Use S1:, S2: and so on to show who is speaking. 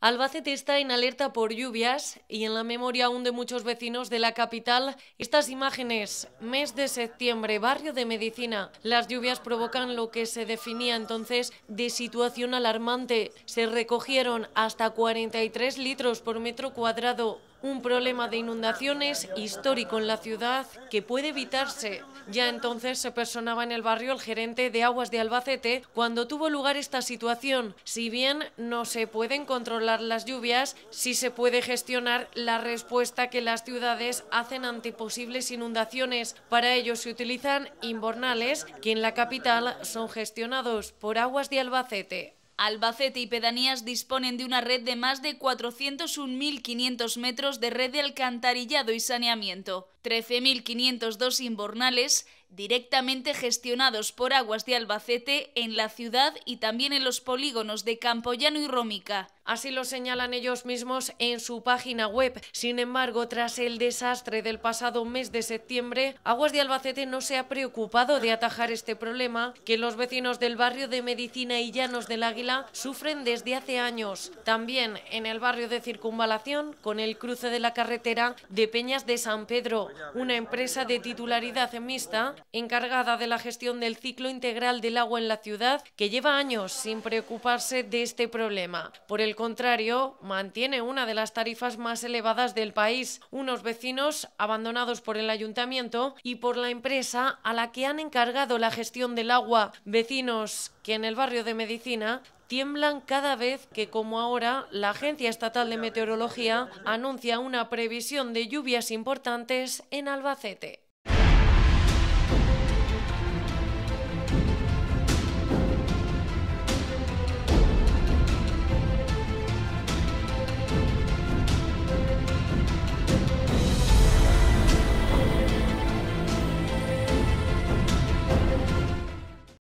S1: Albacete está en alerta por lluvias y en la memoria aún de muchos vecinos de la capital estas imágenes. Mes de septiembre, barrio de Medicina. Las lluvias provocan lo que se definía entonces de situación alarmante. Se recogieron hasta 43 litros por metro cuadrado un problema de inundaciones histórico en la ciudad que puede evitarse. Ya entonces se personaba en el barrio el gerente de Aguas de Albacete cuando tuvo lugar esta situación. Si bien no se pueden controlar las lluvias, sí se puede gestionar la respuesta que las ciudades hacen ante posibles inundaciones. Para ello se utilizan inbornales
S2: que en la capital son gestionados por Aguas de Albacete. Albacete y pedanías disponen de una red de más de 401.500 metros de red de alcantarillado y saneamiento. 13.502 inbornales directamente gestionados por Aguas de Albacete en la ciudad y también en los polígonos de Campollano y Rómica. Así lo señalan ellos mismos en su página web. Sin embargo, tras el
S1: desastre del pasado mes de septiembre, Aguas de Albacete no se ha preocupado de atajar este problema que los vecinos del barrio de Medicina y Llanos del Águila sufren desde hace años. También en el barrio de Circunvalación, con el cruce de la carretera de Peñas de San Pedro una empresa de titularidad mixta encargada de la gestión del ciclo integral del agua en la ciudad que lleva años sin preocuparse de este problema. Por el contrario, mantiene una de las tarifas más elevadas del país, unos vecinos abandonados por el ayuntamiento y por la empresa a la que han encargado la gestión del agua, vecinos que en el barrio de Medicina tiemblan cada vez que, como ahora, la Agencia Estatal de Meteorología anuncia una previsión de lluvias importantes en Albacete.